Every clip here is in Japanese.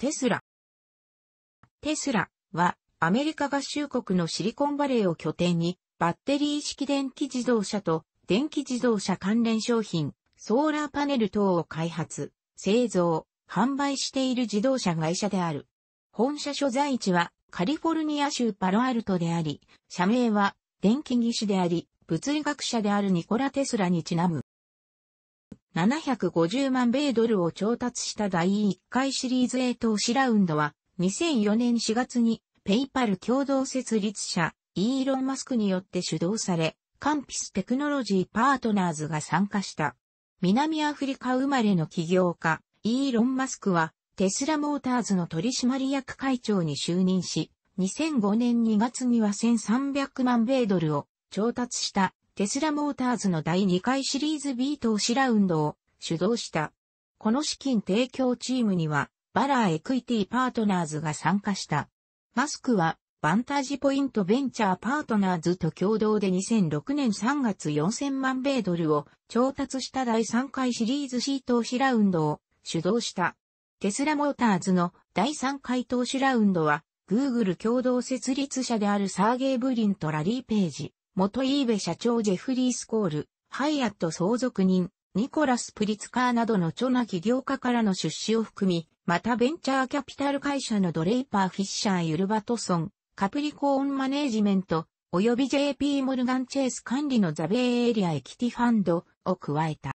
テスラ。テスラはアメリカ合衆国のシリコンバレーを拠点にバッテリー式電気自動車と電気自動車関連商品、ソーラーパネル等を開発、製造、販売している自動車会社である。本社所在地はカリフォルニア州パロアルトであり、社名は電気技師であり、物理学者であるニコラ・テスラにちなむ。750万米ドルを調達した第1回シリーズ A 投資ラウンドは、2004年4月に、ペイパル共同設立者、イーロン・マスクによって主導され、カンピステクノロジーパートナーズが参加した。南アフリカ生まれの起業家、イーロン・マスクは、テスラモーターズの取締役会長に就任し、2005年2月には1300万米ドルを調達したテスラモーターズの第2回シリーズ B 投資ラウンドを主導した。この資金提供チームには、バラーエクイティパートナーズが参加した。マスクは、バンタージポイントベンチャーパートナーズと共同で2006年3月4000万米ドルを調達した第3回シリーズ C 投資ラウンドを主導した。テスラモーターズの第3回投資ラウンドは、Google 共同設立者であるサーゲイ・ブリンとラリー・ページ、元イーベ社長ジェフリー・スコール、ハイアット相続人、ニコラス・プリツカーなどの著な企業家からの出資を含み、またベンチャーキャピタル会社のドレイパー・フィッシャー・ユルバトソン、カプリコーンマネージメント、及び JP モルガンチェース管理のザベイエリアエキティファンドを加えた。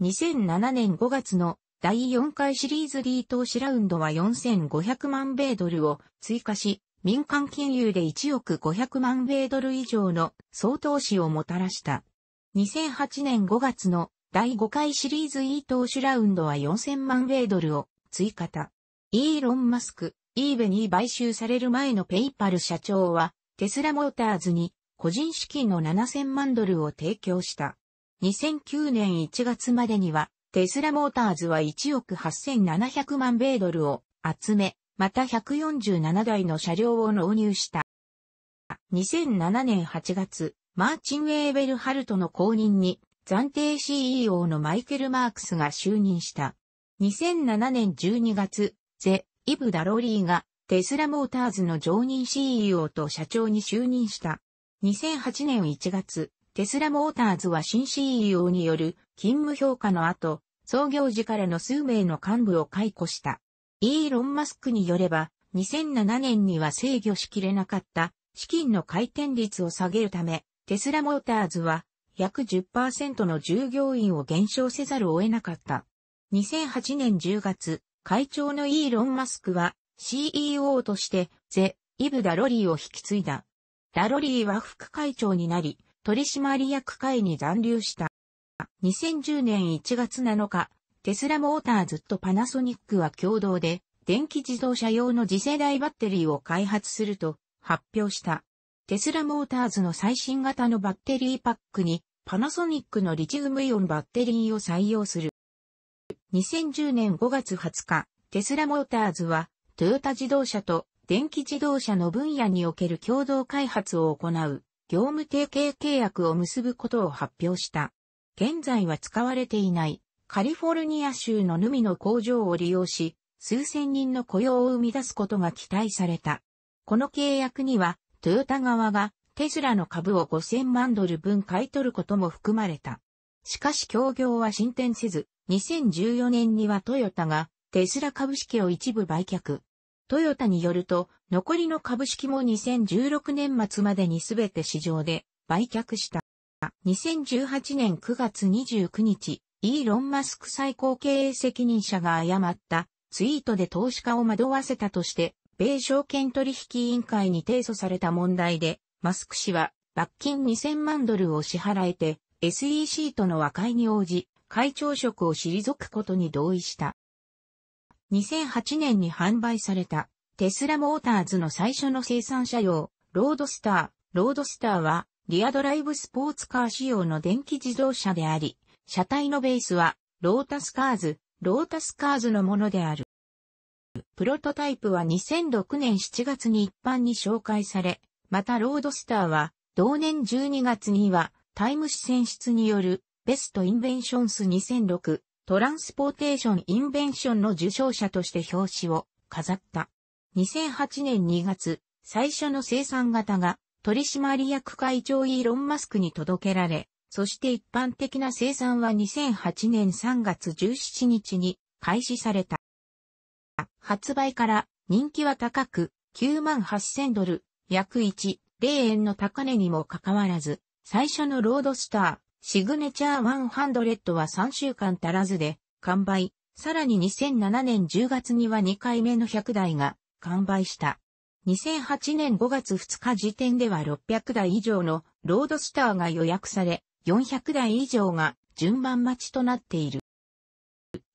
2007年5月の第4回シリーズリー投資ラウンドは4500万米ドルを追加し、民間金融で1億500万米ドル以上の総投資をもたらした。2008年5月の第5回シリーズ E 投資ラウンドは4000万米ドルを追加た。イーロン・マスク、イーベに買収される前のペイパル社長は、テスラモーターズに個人資金の7000万ドルを提供した。2009年1月までには、テスラモーターズは1億8700万米ドルを集め、また147台の車両を納入した。2007年8月、マーチン・ウェーベル・ハルトの後任に、暫定 CEO のマイケル・マークスが就任した。2007年12月、ゼ・イブ・ダロリーがテスラモーターズの常任 CEO と社長に就任した。2008年1月、テスラモーターズは新 CEO による勤務評価の後、創業時からの数名の幹部を解雇した。イーロン・マスクによれば、2007年には制御しきれなかった資金の回転率を下げるため、テスラモーターズは約10%の従業員を減少せざるを得なかった。2008年10月、会長のイーロン・マスクは CEO としてゼ・イブ・ダロリーを引き継いだ。ダロリーは副会長になり、取締役会に残留した。2010年1月7日、テスラモーターズとパナソニックは共同で、電気自動車用の次世代バッテリーを開発すると発表した。テスラモーターズの最新型のバッテリーパックに、パナソニックのリチウムイオンバッテリーを採用する。2010年5月20日、テスラモーターズは、トヨタ自動車と電気自動車の分野における共同開発を行う業務提携契約を結ぶことを発表した。現在は使われていないカリフォルニア州のヌミの工場を利用し、数千人の雇用を生み出すことが期待された。この契約には、トヨタ側がテスラの株を5000万ドル分買い取ることも含まれた。しかし協業は進展せず、2014年にはトヨタがテスラ株式を一部売却。トヨタによると、残りの株式も2016年末までにすべて市場で売却した。2018年9月29日、イーロン・マスク最高経営責任者が誤ったツイートで投資家を惑わせたとして、米証券取引委員会に提訴された問題で、マスク氏は罰金2000万ドルを支払えて、SEC との和解に応じ、会長職を退くことに同意した。2008年に販売されたテスラモーターズの最初の生産車用、ロードスター。ロードスターはリアドライブスポーツカー仕様の電気自動車であり、車体のベースは、ロータスカーズ、ロータスカーズのものである。プロトタイプは2006年7月に一般に紹介され、またロードスターは、同年12月には、タイム誌選出による、ベストインベンションス2006、トランスポーテーションインベンションの受賞者として表紙を飾った。2008年2月、最初の生産型が取締役会長イーロン・マスクに届けられ、そして一般的な生産は2008年3月17日に開始された。発売から人気は高く、9万8000ドル、約1、0円の高値にもかかわらず、最初のロードスター、シグネチャー100は3週間足らずで完売。さらに2007年10月には2回目の100台が完売した。2008年5月2日時点では600台以上のロードスターが予約され、400台以上が順番待ちとなっている。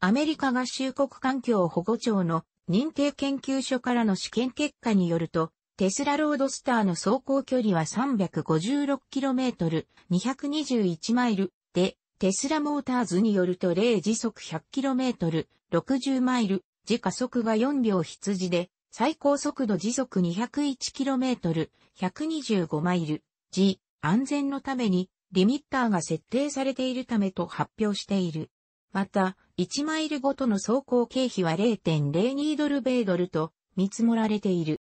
アメリカ合衆国環境保護庁の認定研究所からの試験結果によると、テスラロードスターの走行距離は 356km、221マイルで、テスラモーターズによると0時速 100km、60マイル、時加速が4秒羊で、最高速度時速 201km、125マイル、時、安全のためにリミッターが設定されているためと発表している。また、1マイルごとの走行経費は0.02ドル米ドルと見積もられている。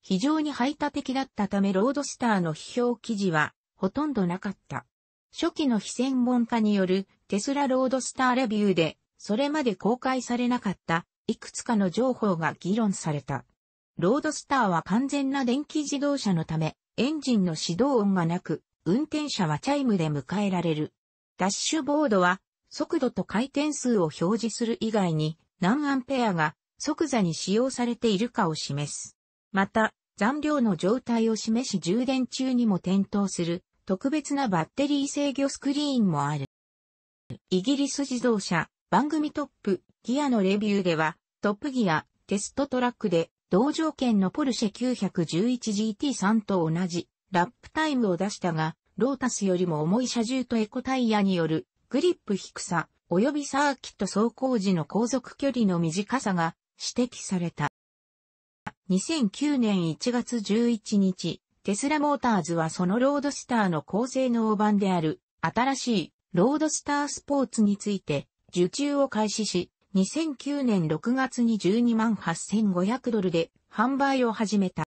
非常に排他的だったためロードスターの批評記事はほとんどなかった。初期の非専門家によるテスラロードスターレビューでそれまで公開されなかったいくつかの情報が議論された。ロードスターは完全な電気自動車のためエンジンの始動音がなく運転者はチャイムで迎えられる。ダッシュボードは、速度と回転数を表示する以外に、何アンペアが即座に使用されているかを示す。また、残量の状態を示し充電中にも点灯する特別なバッテリー制御スクリーンもある。イギリス自動車番組トップギアのレビューではトップギアテストトラックで同条件のポルシェ 911GT3 と同じラップタイムを出したが、ロータスよりも重い車重とエコタイヤによるグリップ低さ、及びサーキット走行時の航続距離の短さが指摘された。2009年1月11日、テスラモーターズはそのロードスターの高性能版である新しいロードスタースポーツについて受注を開始し、2009年6月に12万8500ドルで販売を始めた。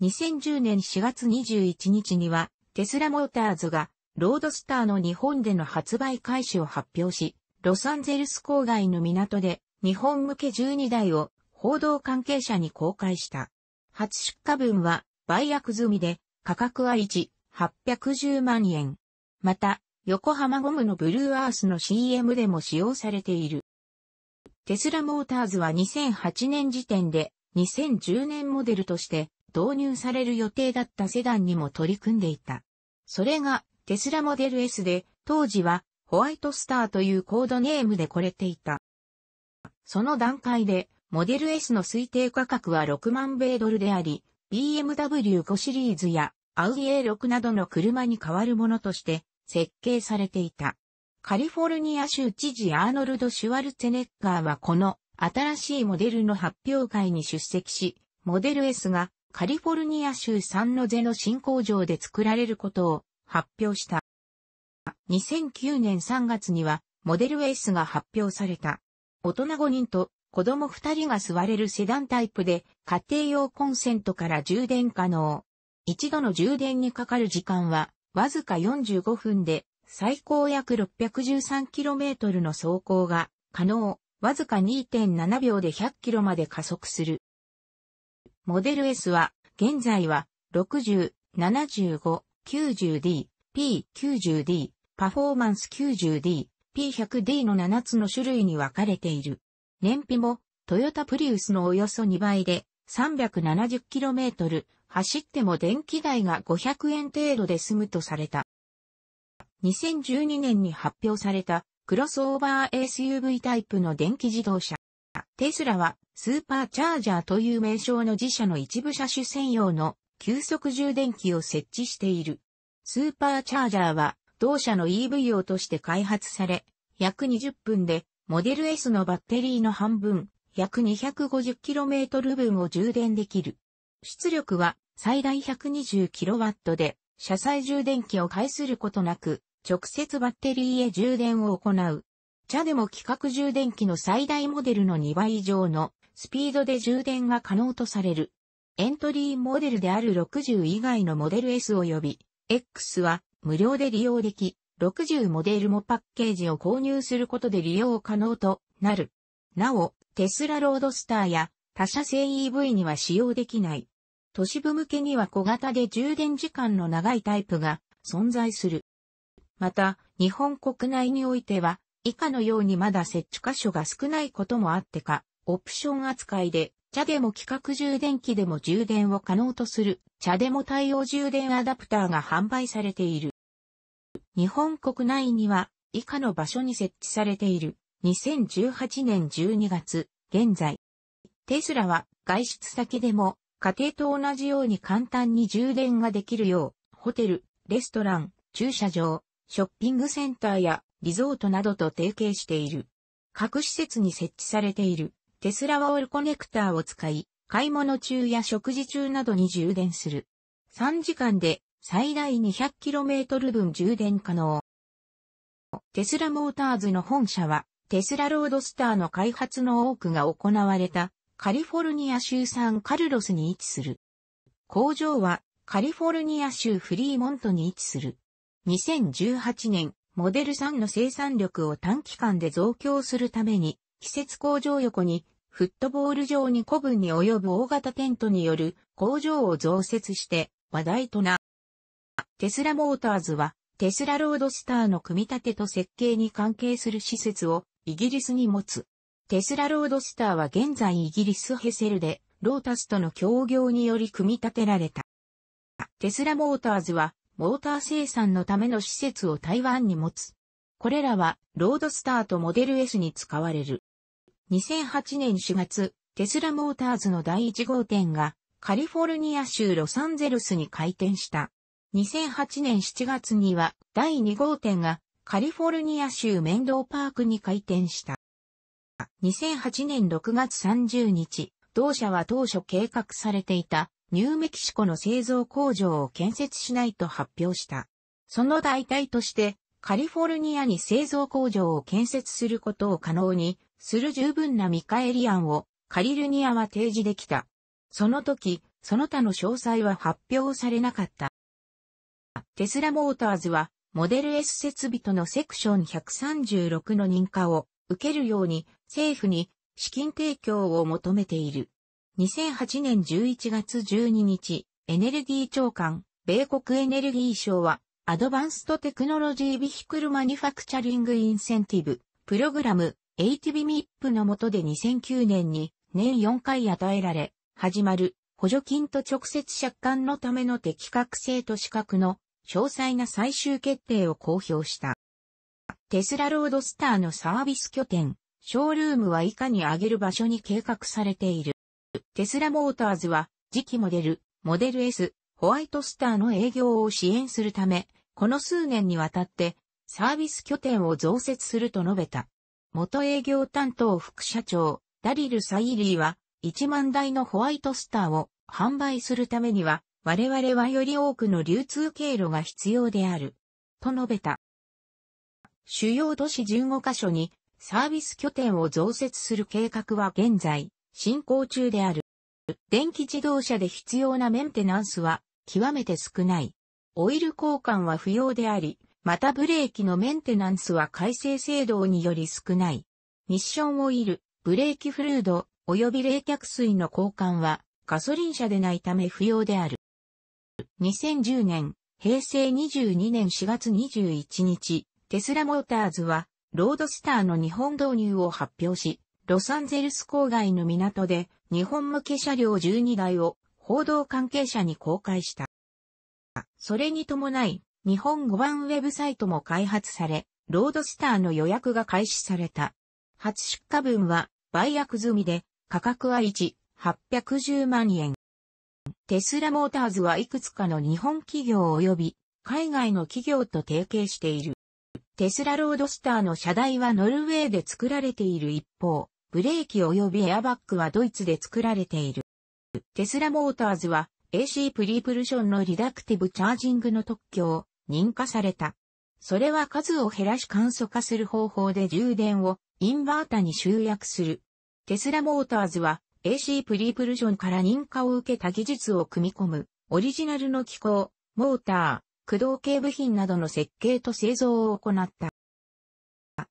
2010年4月21日には、テスラモーターズが、ロードスターの日本での発売開始を発表し、ロサンゼルス郊外の港で、日本向け12台を、報道関係者に公開した。初出荷分は、売約済みで、価格は1、810万円。また、横浜ゴムのブルーアースの CM でも使用されている。テスラモーターズは2008年時点で2010年モデルとして導入される予定だったセダンにも取り組んでいた。それがテスラモデル S で、当時はホワイトスターというコードネームでこれていた。その段階で、モデル S の推定価格は6万米ドルであり、BMW 5シリーズやアウディ A6 などの車に代わるものとして設計されていた。カリフォルニア州知事アーノルド・シュワルツェネッガーはこの新しいモデルの発表会に出席し、モデル S がカリフォルニア州サンノゼの新工場で作られることを発表した。2009年3月にはモデル S が発表された。大人5人と子供2人が座れるセダンタイプで家庭用コンセントから充電可能。一度の充電にかかる時間はわずか45分で最高約 613km の走行が可能。わずか2.7秒で 100km まで加速する。モデル S は、現在は、60、75、90D、P90D、パフォーマンス 90D、P100D の7つの種類に分かれている。燃費も、トヨタプリウスのおよそ2倍で、370km 走っても電気代が500円程度で済むとされた。2012年に発表されたクロスオーバー SUV タイプの電気自動車。テスラはスーパーチャージャーという名称の自社の一部車種専用の急速充電器を設置している。スーパーチャージャーは同社の EV 用として開発され、約20分でモデル S のバッテリーの半分、約 250km 分を充電できる。出力は最大 120kW で、車載充電器を介することなく、直接バッテリーへ充電を行う。チャでも規格充電器の最大モデルの2倍以上のスピードで充電が可能とされる。エントリーモデルである60以外のモデル S 及び X は無料で利用でき、60モデルもパッケージを購入することで利用可能となる。なお、テスラロードスターや他社製 EV には使用できない。都市部向けには小型で充電時間の長いタイプが存在する。また、日本国内においては、以下のようにまだ設置箇所が少ないこともあってか、オプション扱いで、チャデモ規格充電器でも充電を可能とする、チャデモ対応充電アダプターが販売されている。日本国内には、以下の場所に設置されている、2018年12月、現在。テスラは、外出先でも、家庭と同じように簡単に充電ができるよう、ホテル、レストラン、駐車場、ショッピングセンターやリゾートなどと提携している。各施設に設置されているテスラはオールコネクターを使い、買い物中や食事中などに充電する。3時間で最大 200km 分充電可能。テスラモーターズの本社は、テスラロードスターの開発の多くが行われたカリフォルニア州サンカルロスに位置する。工場はカリフォルニア州フリーモントに位置する。2018年、モデル3の生産力を短期間で増強するために、季節工場横に、フットボール場に古文に及ぶ大型テントによる工場を増設して話題とな。テスラモーターズは、テスラロードスターの組み立てと設計に関係する施設をイギリスに持つ。テスラロードスターは現在イギリスヘセルで、ロータスとの協業により組み立てられた。テスラモーターズは、モーター生産のための施設を台湾に持つ。これらは、ロードスターとモデル S に使われる。2008年4月、テスラモーターズの第1号店がカリフォルニア州ロサンゼルスに開店した。2008年7月には第2号店がカリフォルニア州メンドーパークに開店した。2008年6月30日、同社は当初計画されていたニューメキシコの製造工場を建設しないと発表した。その代替としてカリフォルニアに製造工場を建設することを可能にする十分な見返り案をカリルニアは提示できた。その時、その他の詳細は発表されなかった。テスラモーターズは、モデル S 設備とのセクション136の認可を受けるように政府に資金提供を求めている。2008年11月12日、エネルギー長官、米国エネルギー省は、アドバンストテクノロジービヒクルマニファクチャリングインセンティブ、プログラム、エイティビミップの下で2009年に年4回与えられ、始まる補助金と直接借款のための適格性と資格の詳細な最終決定を公表した。テスラロードスターのサービス拠点、ショールームは以下に挙げる場所に計画されている。テスラモーターズは次期モデル、モデル S、ホワイトスターの営業を支援するため、この数年にわたってサービス拠点を増設すると述べた。元営業担当副社長、ダリル・サイリーは、1万台のホワイトスターを販売するためには、我々はより多くの流通経路が必要である。と述べた。主要都市15カ所にサービス拠点を増設する計画は現在進行中である。電気自動車で必要なメンテナンスは極めて少ない。オイル交換は不要であり、またブレーキのメンテナンスは改正制度により少ない。ミッションオイル、ブレーキフルード、及び冷却水の交換はガソリン車でないため不要である。2010年、平成22年4月21日、テスラモーターズはロードスターの日本導入を発表し、ロサンゼルス郊外の港で日本向け車両12台を報道関係者に公開した。それに伴い、日本語版ウェブサイトも開発され、ロードスターの予約が開始された。初出荷分は売約済みで、価格は1、810万円。テスラモーターズはいくつかの日本企業及び海外の企業と提携している。テスラロードスターの車台はノルウェーで作られている一方、ブレーキ及びエアバッグはドイツで作られている。テスラモーターズは AC プリープルションのリダクティブチャージングの特許を認可された。それは数を減らし簡素化する方法で充電をインバータに集約する。テスラモーターズは AC プリープルジョンから認可を受けた技術を組み込むオリジナルの機構、モーター、駆動系部品などの設計と製造を行った。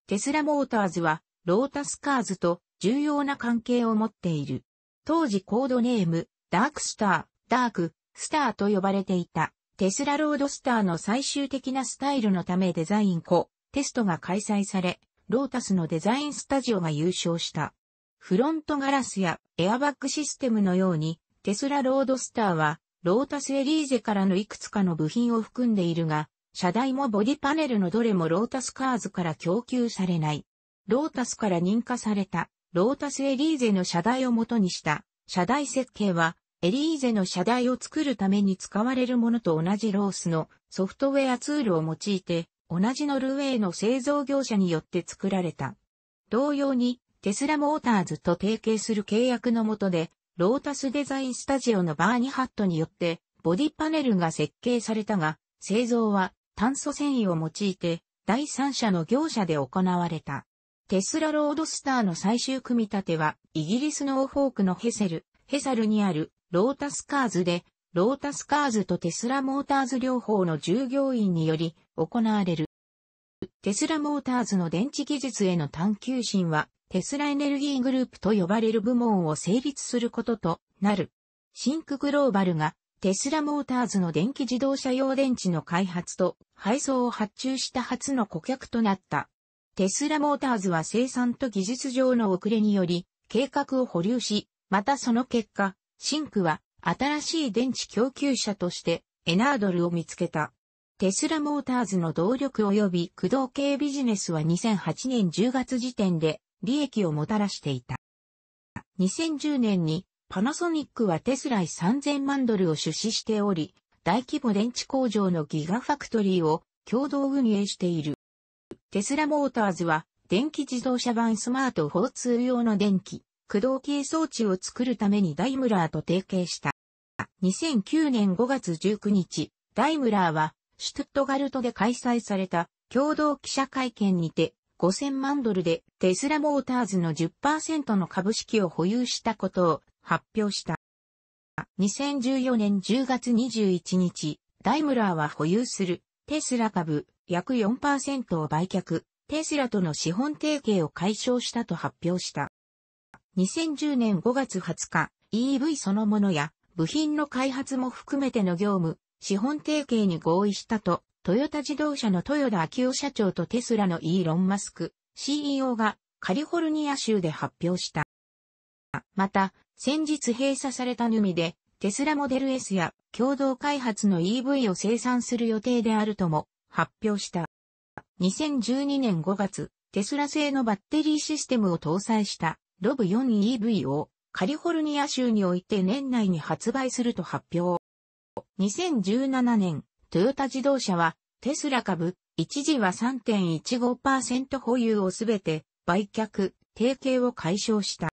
テスラモーターズはロータスカーズと重要な関係を持っている。当時コードネーム、ダークスター、ダーク、スターと呼ばれていた。テスラロードスターの最終的なスタイルのためデザインコテストが開催され、ロータスのデザインスタジオが優勝した。フロントガラスやエアバッグシステムのように、テスラロードスターは、ロータスエリーゼからのいくつかの部品を含んでいるが、車体もボディパネルのどれもロータスカーズから供給されない。ロータスから認可された、ロータスエリーゼの車体を元にした、車体設計は、エリーゼの社台を作るために使われるものと同じロースのソフトウェアツールを用いて、同じノルウェーの製造業者によって作られた。同様に、テスラモーターズと提携する契約の下で、ロータスデザインスタジオのバーニハットによって、ボディパネルが設計されたが、製造は炭素繊維を用いて、第三者の業者で行われた。テスラロードスターの最終組み立ては、イギリスのオーフォークのヘセル、ヘサルにあるロータスカーズで、ロータスカーズとテスラモーターズ両方の従業員により行われる。テスラモーターズの電池技術への探求心は、テスラエネルギーグループと呼ばれる部門を成立することとなる。シンクグローバルがテスラモーターズの電気自動車用電池の開発と配送を発注した初の顧客となった。テスラモーターズは生産と技術上の遅れにより計画を保留し、またその結果、シンクは新しい電池供給者としてエナードルを見つけた。テスラモーターズの動力及び駆動系ビジネスは2008年10月時点で利益をもたらしていた。2010年にパナソニックはテスライ3000万ドルを出資しており、大規模電池工場のギガファクトリーを共同運営している。テスラモーターズは電気自動車版スマート4通用の電気、駆動系装置を作るためにダイムラーと提携した。2009年5月19日、ダイムラーは、シュトゥットガルトで開催された共同記者会見にて、5000万ドルでテスラモーターズの10%の株式を保有したことを発表した。2014年10月21日、ダイムラーは保有するテスラ株約4%を売却、テスラとの資本提携を解消したと発表した。2010年5月20日、EV そのものや部品の開発も含めての業務、資本提携に合意したと、トヨタ自動車の豊田昭夫社長とテスラのイーロン・マスク CEO がカリフォルニア州で発表した。また、先日閉鎖されたヌミで、テスラモデル S や共同開発の EV を生産する予定であるとも発表した。2012年5月、テスラ製のバッテリーシステムを搭載したロブ 4EV をカリフォルニア州において年内に発売すると発表。2017年、トヨタ自動車はテスラ株、一時は3.15%保有をすべて売却、提携を解消した。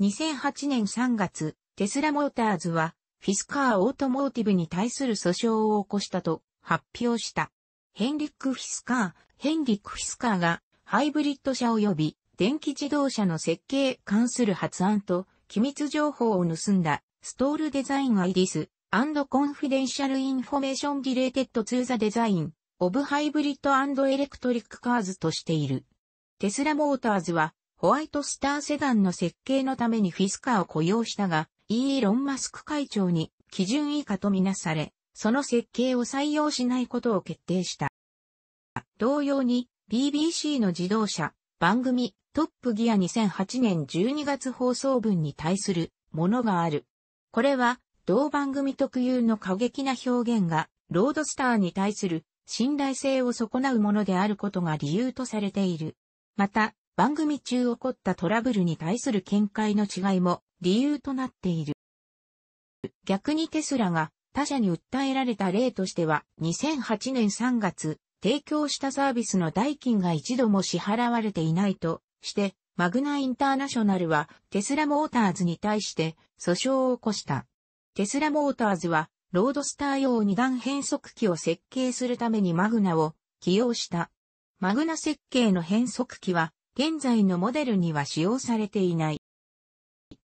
2008年3月、テスラモーターズはフィスカーオートモーティブに対する訴訟を起こしたと発表した。ヘンリック・フィスカー、ヘンリック・フィスカーがハイブリッド車及び電気自動車の設計関する発案と、機密情報を盗んだ、ストールデザインアイディス、アンドコンフデンシャルインフォメーションディレーテッドツーザデザイン、オブハイブリッドアンドエレクトリックカーズとしている。テスラモーターズは、ホワイトスターセダンの設計のためにフィスカーを雇用したが、イーロン・マスク会長に基準以下とみなされ、その設計を採用しないことを決定した。同様に BBC の自動車番組トップギア2008年12月放送分に対するものがある。これは、同番組特有の過激な表現が、ロードスターに対する信頼性を損なうものであることが理由とされている。また、番組中起こったトラブルに対する見解の違いも理由となっている。逆にテスラが他社に訴えられた例としては、2008年3月、提供したサービスの代金が一度も支払われていないと、して、マグナインターナショナルはテスラモーターズに対して訴訟を起こした。テスラモーターズはロードスター用二段変速機を設計するためにマグナを起用した。マグナ設計の変速機は現在のモデルには使用されていない。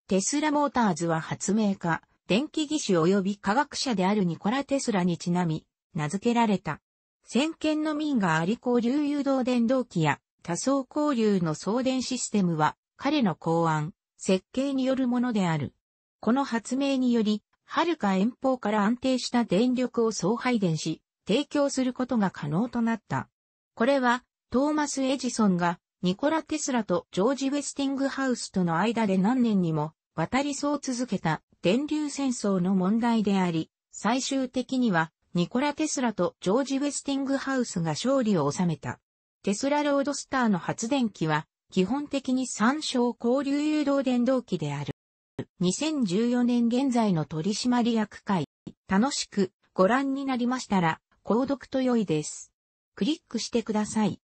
テスラモーターズは発明家、電気技師及び科学者であるニコラ・テスラにちなみ、名付けられた。先見の民がアリ交流誘導電動機や多層交流の送電システムは彼の考案、設計によるものである。この発明により、遥か遠方から安定した電力を総配電し、提供することが可能となった。これは、トーマス・エジソンが、ニコラ・テスラとジョージ・ウェスティングハウスとの間で何年にも、渡りそう続けた電流戦争の問題であり、最終的には、ニコラ・テスラとジョージ・ウェスティングハウスが勝利を収めた。テスラロードスターの発電機は、基本的に参照交流誘導電動機である。2014年現在の取締役会、楽しくご覧になりましたら、購読と良いです。クリックしてください。